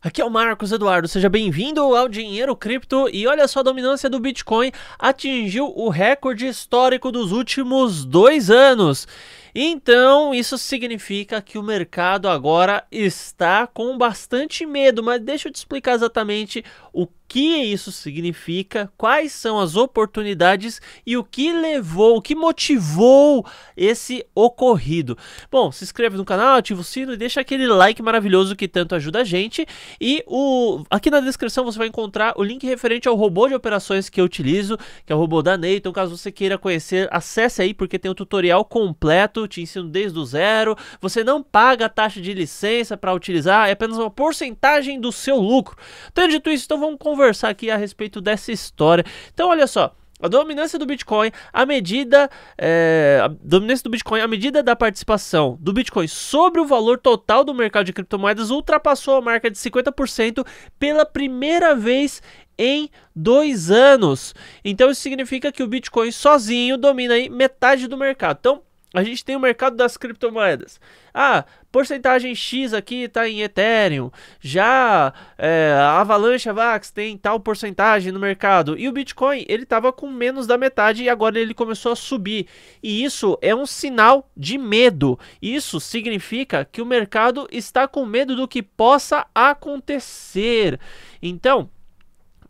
Aqui é o Marcos Eduardo, seja bem-vindo ao Dinheiro Cripto e olha só a dominância do Bitcoin atingiu o recorde histórico dos últimos dois anos. Então, isso significa que o mercado agora está com bastante medo, mas deixa eu te explicar exatamente o que isso significa, quais são as oportunidades e o que levou, o que motivou esse ocorrido. Bom, se inscreve no canal, ativa o sino e deixa aquele like maravilhoso que tanto ajuda a gente. E o aqui na descrição você vai encontrar o link referente ao robô de operações que eu utilizo, que é o robô da Ney. Então, caso você queira conhecer, acesse aí porque tem um tutorial completo, te ensino desde o zero. Você não paga a taxa de licença para utilizar, é apenas uma porcentagem do seu lucro. tendo dito isso, então vamos conversar conversar aqui a respeito dessa história. Então, olha só. A dominância do Bitcoin, a medida, é, a dominância do Bitcoin, a medida da participação do Bitcoin sobre o valor total do mercado de criptomoedas ultrapassou a marca de 50% pela primeira vez em dois anos. Então isso significa que o Bitcoin sozinho domina aí metade do mercado. Então a gente tem o mercado das criptomoedas. Ah, porcentagem X aqui está em Ethereum. Já é, a Avalanche Vax tem tal porcentagem no mercado. E o Bitcoin, ele estava com menos da metade e agora ele começou a subir. E isso é um sinal de medo. Isso significa que o mercado está com medo do que possa acontecer. Então,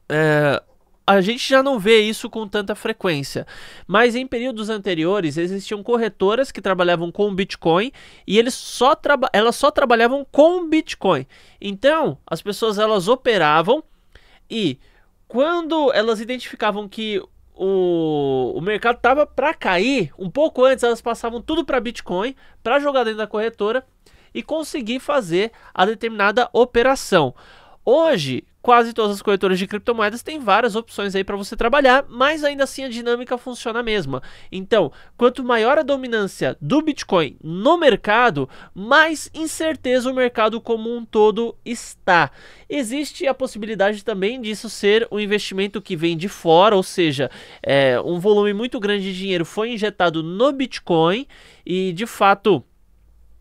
é, a gente já não vê isso com tanta frequência, mas em períodos anteriores existiam corretoras que trabalhavam com Bitcoin e eles só elas só trabalhavam com Bitcoin. Então, as pessoas elas operavam e quando elas identificavam que o, o mercado estava para cair, um pouco antes elas passavam tudo para Bitcoin para jogar dentro da corretora e conseguir fazer a determinada operação. Hoje, quase todas as corretoras de criptomoedas têm várias opções aí para você trabalhar, mas ainda assim a dinâmica funciona a mesma. Então, quanto maior a dominância do Bitcoin no mercado, mais incerteza o mercado como um todo está. Existe a possibilidade também disso ser um investimento que vem de fora, ou seja, é, um volume muito grande de dinheiro foi injetado no Bitcoin e de fato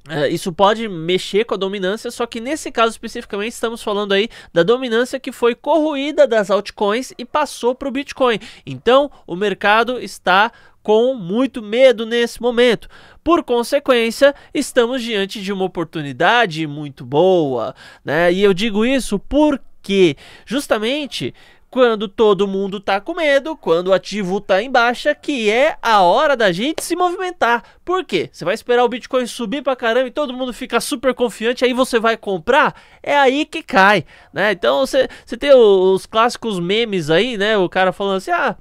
Uh, isso pode mexer com a dominância, só que nesse caso especificamente estamos falando aí da dominância que foi corroída das altcoins e passou para o Bitcoin. Então o mercado está com muito medo nesse momento. Por consequência, estamos diante de uma oportunidade muito boa, né? E eu digo isso porque justamente quando todo mundo tá com medo, quando o ativo tá em baixa, que é a hora da gente se movimentar. Por quê? Você vai esperar o Bitcoin subir pra caramba e todo mundo ficar super confiante, aí você vai comprar? É aí que cai, né? Então você, tem os clássicos memes aí, né? O cara falando assim, ah...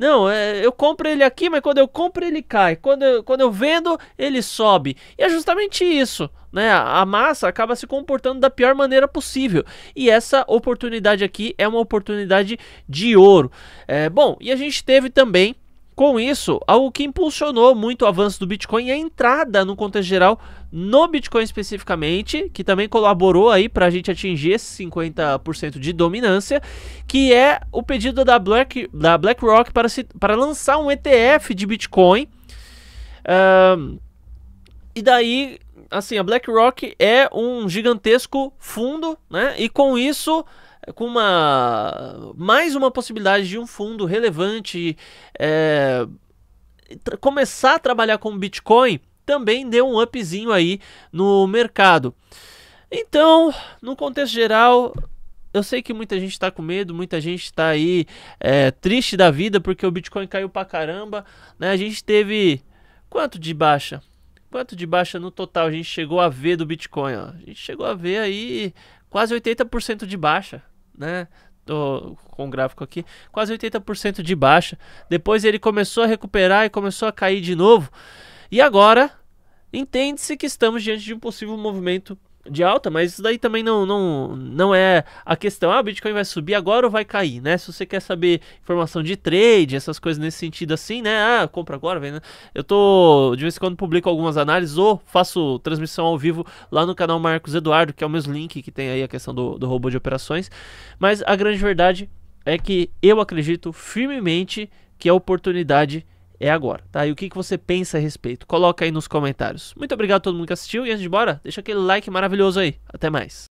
Não, é, eu compro ele aqui, mas quando eu compro ele cai. Quando eu, quando eu vendo, ele sobe. E é justamente isso. Né? A massa acaba se comportando da pior maneira possível. E essa oportunidade aqui é uma oportunidade de ouro. É, bom, e a gente teve também com isso, algo que impulsionou muito o avanço do Bitcoin e a entrada no contexto geral no Bitcoin especificamente, que também colaborou aí para a gente atingir esse 50% de dominância, que é o pedido da, Black, da BlackRock para, se, para lançar um ETF de Bitcoin. Uh, e daí, assim, a BlackRock é um gigantesco fundo, né? E com isso com uma mais uma possibilidade de um fundo relevante é, começar a trabalhar com Bitcoin também deu um upzinho aí no mercado. Então, no contexto geral, eu sei que muita gente está com medo, muita gente está aí é, triste da vida porque o Bitcoin caiu pra caramba. Né? A gente teve quanto de baixa? Quanto de baixa no total a gente chegou a ver do Bitcoin? Ó? A gente chegou a ver aí quase 80% de baixa né? Tô com o gráfico aqui, quase 80% de baixa. Depois ele começou a recuperar e começou a cair de novo. E agora entende-se que estamos diante de um possível movimento de alta, mas isso daí também não, não, não é a questão. Ah, o Bitcoin vai subir agora ou vai cair, né? Se você quer saber informação de trade, essas coisas nesse sentido assim, né? Ah, compra agora, vem, né? Eu tô, de vez em quando, publico algumas análises ou faço transmissão ao vivo lá no canal Marcos Eduardo, que é o mesmo link que tem aí a questão do, do robô de operações. Mas a grande verdade é que eu acredito firmemente que a oportunidade é agora, tá? E o que, que você pensa a respeito? Coloca aí nos comentários. Muito obrigado a todo mundo que assistiu e antes de ir embora, deixa aquele like maravilhoso aí. Até mais.